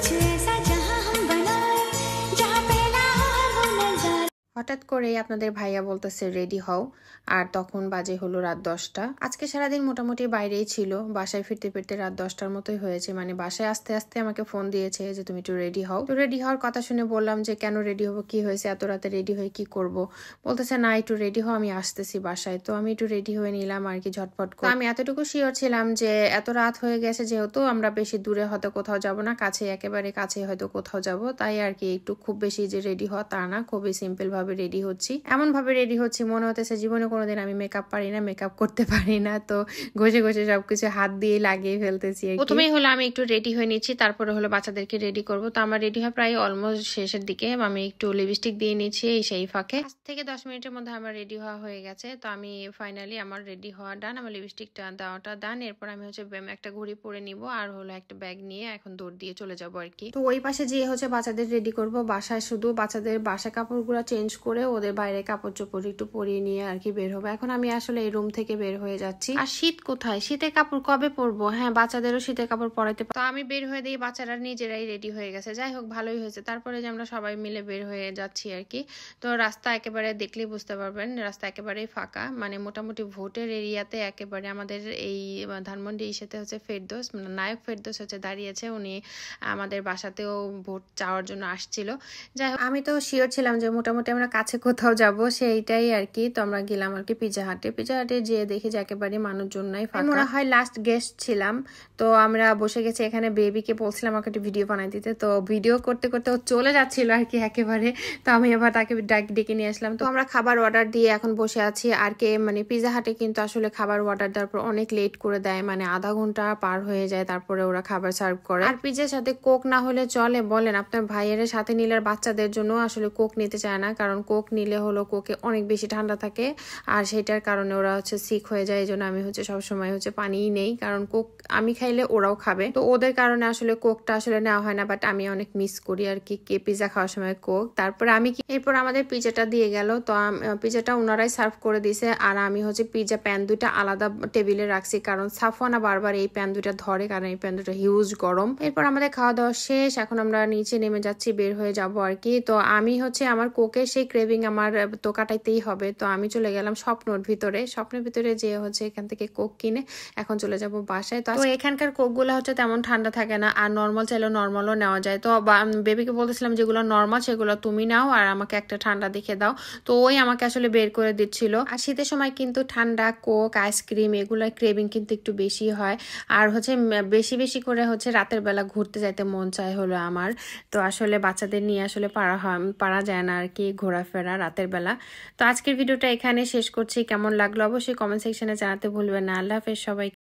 to you. হঠাৎ করে আপনাদের ভাইয়া বলতেছে রেডি হও আর তখন বাজে হলো রাত দশটা আজকে সারাদিন মোটামুটি বাইরেই ছিল বাসায় ফিরতে ফিরতে রাত দশটার মতোই হয়েছে মানে বাসায় আস্তে আস্তে আমাকে ফোন দিয়েছে যে তুমি একটু রেডি হও তো রেডি হওয়ার কথা শুনে বললাম যে কেন রেডি হবো কি হয়েছে এত রাতে রেডি হয়ে কি করব বলতেছে না একটু রেডি হও আমি আসতেছি বাসায় তো আমি একটু রেডি হয়ে নিলাম আর কি ঝটপট করে আমি এতটুকু শিওর ছিলাম যে এত রাত হয়ে গেছে যেহেতু আমরা বেশি দূরে হয়তো কোথাও যাব না কাছে একেবারে কাছে হয়তো কোথাও যাব তাই আর কি একটু খুব বেশি যে রেডি হওয়া তা না খুবই সিম্পলভাবে ভাবে রেডি হচ্ছি এমন ভাবে রেডি হচ্ছি মনে হতেছে জীবনে কোনোদিন আমি মেকআপ পারি না মেকআপ করতে পারি না তো ঘষে ঘষে সবকিছু হাত দিয়ে লাগিয়ে ফেলতেছি প্রথমেই হলো আমি একটু রেডি হয়ে নিচ্ছি তারপরে হলো বাচ্চাদেরকে রেডি করব তো আমার রেডি হয় প্রায় অলমোস্ট শেষের দিকে আমি একটু লিপস্টিক দিয়ে নিচ্ছি এই সেই ফাঁকে পাঁচ থেকে দশ মিনিটের মধ্যে আমার রেডি হওয়া হয়ে গেছে তো আমি ফাইনালি আমার রেডি হওয়া ডান আমার লিপস্টিকটা দেওয়াটা ডান এরপর আমি হচ্ছে একটা ঘড়ি পরে নিব আর হলো একটা ব্যাগ নিয়ে এখন দৌড় দিয়ে চলে যাবো আর কি তো ওই পাশে যেয়ে হচ্ছে বাচ্চাদের রেডি করব বাসায় শুধু বাচ্চাদের বাসা কাপড়গুলো চেঞ্জ করে ওদের বাইরে কাপড় চোপড় একটু পরিয়ে নিয়ে আর কি বের হবো এখন আমি আসলে এই রুম থেকে বের হয়ে যাচ্ছি আর শীত কোথায় শীতের কাপড় কবে পরবো হ্যাঁ বাচ্চাদেরও শীতের কাপড় পরাইতে তো আমি বের হয়ে দিই বাচ্চারা নিজেরাই রেডি হয়ে গেছে যাই হোক ভালোই হয়েছে তারপরে যে আমরা সবাই মিলে বের হয়ে যাচ্ছি আর কি তো রাস্তা একেবারে দেখলেই বুঝতে পারবেন রাস্তা একেবারেই ফাঁকা মানে মোটামুটি ভোটের এরিয়াতে একেবারে আমাদের এই ধানমন্ডি ইসেতে হচ্ছে ফেরদোস মানে নায়ক ফেরদোস হচ্ছে দাঁড়িয়েছে উনি আমাদের বাসাতেও ভোট চাওয়ার জন্য আসছিল যাই হোক আমি তো শিওর ছিলাম যে মোটামুটি আমরা কাছে কোথাও যাব সেইটাই আর কি তো আমরা গেলাম আর কি পিজা হাটে পিজা হাটে যেয়ে দেখি যে একেবারে মানুষজন নাই মনে হয় লাস্ট গেস্ট ছিলাম তো আমরা বসে গেছি এখানে বেবিকে বলছিলাম আমাকে একটা ভিডিও বানাই দিতে তো ভিডিও করতে করতে ও চলে যাচ্ছিল আর কি একেবারে তো আমি আবার তাকে ডাক ডেকে নিয়ে আসলাম তো আমরা খাবার অর্ডার দিয়ে এখন বসে আছি আর কে মানে পিজা হাটে কিন্তু আসলে খাবার অর্ডার দেওয়ার পর অনেক লেট করে দেয় মানে আধা ঘন্টা পার হয়ে যায় তারপরে ওরা খাবার সার্ভ করে আর পিজার সাথে কোক না হলে চলে বলেন আপনার ভাইয়ের সাথে নিলে বাচ্চাদের জন্য আসলে কোক নিতে চায় না কারণ কারণ কোক নিলে হলো কোকে অনেক বেশি ঠান্ডা থাকে আর সেটার কারণে ওরা হচ্ছে সিক হয়ে যায় এই জন্য আমি হচ্ছে সবসময় হচ্ছে পানিই নেই কারণ কোক আমি খাইলে ওরাও খাবে তো ওদের কারণে আসলে কোকটা আসলে নেওয়া হয় না বাট আমি অনেক মিস করি আর কি কে পিজা খাওয়ার সময় কোক তারপরে আমি কি এরপর আমাদের পিজাটা দিয়ে গেল তো পিজাটা ওনারাই সার্ভ করে দিছে আর আমি হচ্ছে পিজা প্যান দুইটা আলাদা টেবিলে রাখছি কারণ সাফওয়ানা বারবার এই প্যান দুইটা ধরে কারণ এই প্যান দুটা হিউজ গরম এরপর আমাদের খাওয়া দাওয়া শেষ এখন আমরা নিচে নেমে যাচ্ছি বের হয়ে যাব আর কি তো আমি হচ্ছে আমার কোকে সেই সেই ক্রেভিং আমার তো কাটাইতেই হবে তো আমি চলে গেলাম স্বপ্নর ভিতরে স্বপ্নের ভিতরে যে হচ্ছে এখান থেকে কোক কিনে এখন চলে যাব বাসায় তো এখানকার কোকগুলো হচ্ছে তেমন ঠান্ডা থাকে না আর নর্মাল চাইলেও নর্মালও নেওয়া যায় তো বেবিকে বলতেছিলাম যেগুলো নর্মাল সেগুলো তুমি নাও আর আমাকে একটা ঠান্ডা দেখে দাও তো ওই আমাকে আসলে বের করে দিচ্ছিল আর শীতের সময় কিন্তু ঠান্ডা কোক আইসক্রিম এগুলোর ক্রেভিং কিন্তু একটু বেশি হয় আর হচ্ছে বেশি বেশি করে হচ্ছে রাতের বেলা ঘুরতে যাইতে মন চায় হলো আমার তো আসলে বাচ্চাদের নিয়ে আসলে পারা হয় পারা যায় না আর কি ঘোরা ঘোরাফেরা রাতের বেলা তো আজকের ভিডিওটা এখানে শেষ করছি কেমন লাগলো অবশ্যই কমেন্ট সেকশনে জানাতে ভুলবেন না আল্লাহ হাফেজ সবাই